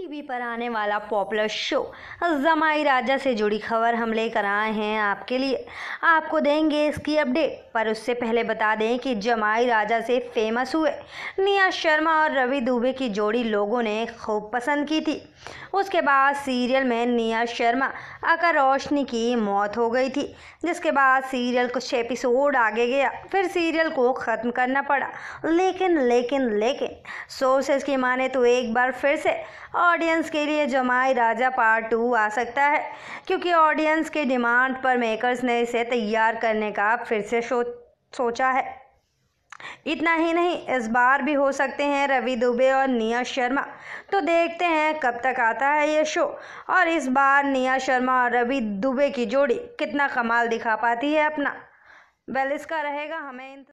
TV पर आने वाला पॉपुलर शो जमाई राजा से जुड़ी खबर हम लेकर आए हैं आपके लिए आपको देंगे इसकी अपडेट पर उससे पहले बता दें कि जमाई राजा से फेमस हुए निया शर्मा और रवि दुबे की जोड़ी लोगों ने खूब पसंद की थी उसके बाद सीरियल में निया शर्मा अकर रोशनी की मौत हो गई थी जिसके बाद सीरियल कुछ एपिसोड आगे गया फिर सीरियल को ख़त्म करना पड़ा लेकिन लेकिन लेकिन सोर्सेज की माने तो एक बार फिर से और ऑडियंस के लिए जमाई राजा पार्ट टू आ सकता है क्योंकि ऑडियंस के डिमांड पर मेकर्स ने इसे तैयार करने का फिर से सोचा है इतना ही नहीं इस बार भी हो सकते हैं रवि दुबे और निया शर्मा तो देखते हैं कब तक आता है ये शो और इस बार निया शर्मा और रवि दुबे की जोड़ी कितना कमाल दिखा पाती है अपना वेल इसका रहेगा हमें